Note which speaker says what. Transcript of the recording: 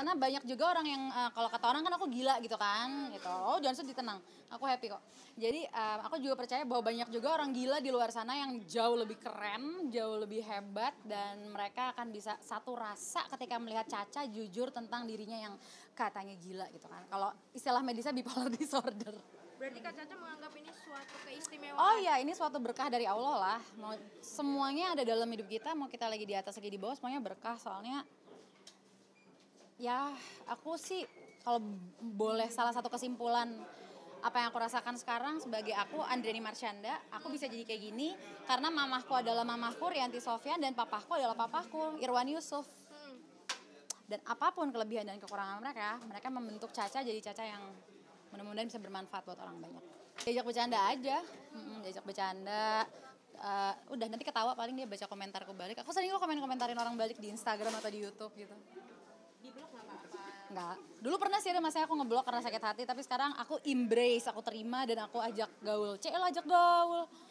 Speaker 1: sana banyak juga orang yang uh, kalau kata orang kan aku gila gitu kan gitu oh jangan sedih tenang aku happy kok jadi uh, aku juga percaya bahwa banyak juga orang gila di luar sana yang jauh lebih keren jauh lebih hebat dan mereka akan bisa satu rasa ketika melihat Caca jujur tentang dirinya yang katanya gila gitu kan kalau istilah medisnya bipolar disorder Berarti Kak Caca menganggap ini suatu keistimewaan. Oh iya, ini suatu berkah dari Allah lah. Mau semuanya ada dalam hidup kita, mau kita lagi di atas lagi di bawah, semuanya berkah soalnya ya aku sih kalau boleh salah satu kesimpulan apa yang aku rasakan sekarang sebagai aku Andreni Marchanda, aku bisa jadi kayak gini karena mamahku adalah mamahku Rianti Sofian dan papahku adalah papahku Irwan Yusuf. Dan apapun kelebihan dan kekurangan mereka, mereka membentuk Caca jadi Caca yang mudah-mudahan bisa bermanfaat buat orang banyak. Diajak bercanda aja, diajak bercanda, uh, udah nanti ketawa paling dia baca komentarku balik. Aku sering kok komen-komentarin orang balik di Instagram atau di YouTube gitu di nggak dulu pernah sih ada masanya aku ngeblok karena sakit hati tapi sekarang aku embrace aku terima dan aku ajak gaul cek ajak
Speaker 2: gaul